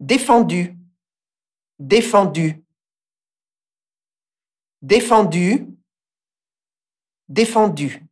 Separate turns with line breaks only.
défendu, défendu, défendu, défendu.